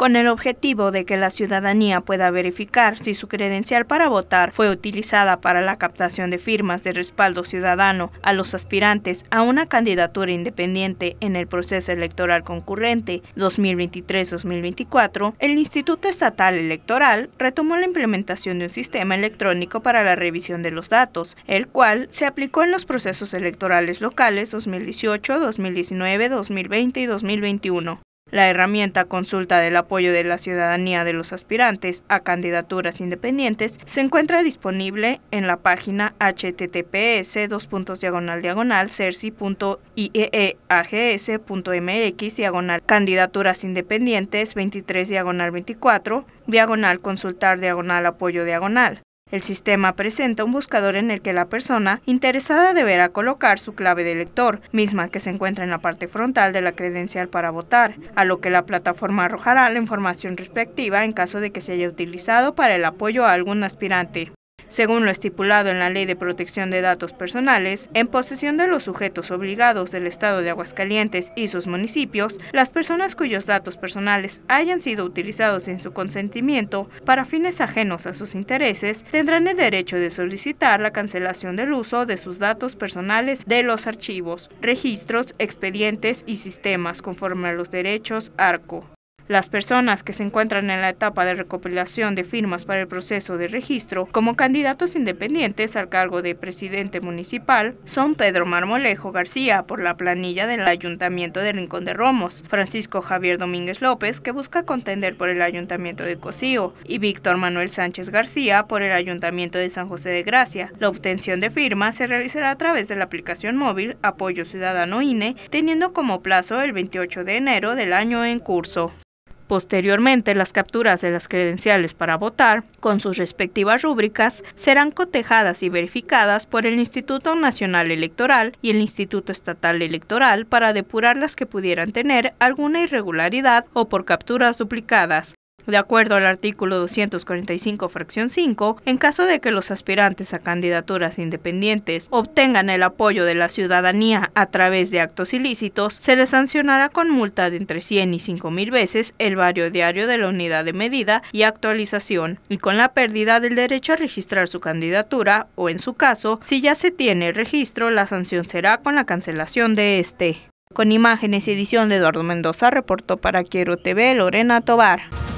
con el objetivo de que la ciudadanía pueda verificar si su credencial para votar fue utilizada para la captación de firmas de respaldo ciudadano a los aspirantes a una candidatura independiente en el proceso electoral concurrente 2023-2024, el Instituto Estatal Electoral retomó la implementación de un sistema electrónico para la revisión de los datos, el cual se aplicó en los procesos electorales locales 2018, 2019, 2020 y 2021. La herramienta consulta del apoyo de la ciudadanía de los aspirantes a candidaturas independientes se encuentra disponible en la página https dos diagonal diagonal e e diagonal candidaturas independientes 23 diagonal 24 diagonal consultar diagonal apoyo diagonal el sistema presenta un buscador en el que la persona interesada deberá colocar su clave de elector, misma que se encuentra en la parte frontal de la credencial para votar, a lo que la plataforma arrojará la información respectiva en caso de que se haya utilizado para el apoyo a algún aspirante según lo estipulado en la Ley de Protección de Datos Personales, en posesión de los sujetos obligados del Estado de Aguascalientes y sus municipios, las personas cuyos datos personales hayan sido utilizados sin su consentimiento para fines ajenos a sus intereses, tendrán el derecho de solicitar la cancelación del uso de sus datos personales de los archivos, registros, expedientes y sistemas conforme a los derechos ARCO. Las personas que se encuentran en la etapa de recopilación de firmas para el proceso de registro como candidatos independientes al cargo de presidente municipal son Pedro Marmolejo García por la planilla del Ayuntamiento de Rincón de Romos, Francisco Javier Domínguez López que busca contender por el Ayuntamiento de Cocío y Víctor Manuel Sánchez García por el Ayuntamiento de San José de Gracia. La obtención de firmas se realizará a través de la aplicación móvil Apoyo Ciudadano INE, teniendo como plazo el 28 de enero del año en curso. Posteriormente, las capturas de las credenciales para votar, con sus respectivas rúbricas, serán cotejadas y verificadas por el Instituto Nacional Electoral y el Instituto Estatal Electoral para depurar las que pudieran tener alguna irregularidad o por capturas duplicadas, de acuerdo al artículo 245, fracción 5, en caso de que los aspirantes a candidaturas independientes obtengan el apoyo de la ciudadanía a través de actos ilícitos, se les sancionará con multa de entre 100 y 5.000 mil veces el barrio diario de la unidad de medida y actualización, y con la pérdida del derecho a registrar su candidatura, o en su caso, si ya se tiene registro, la sanción será con la cancelación de este. Con imágenes y edición de Eduardo Mendoza, reportó para Quiero TV Lorena Tobar.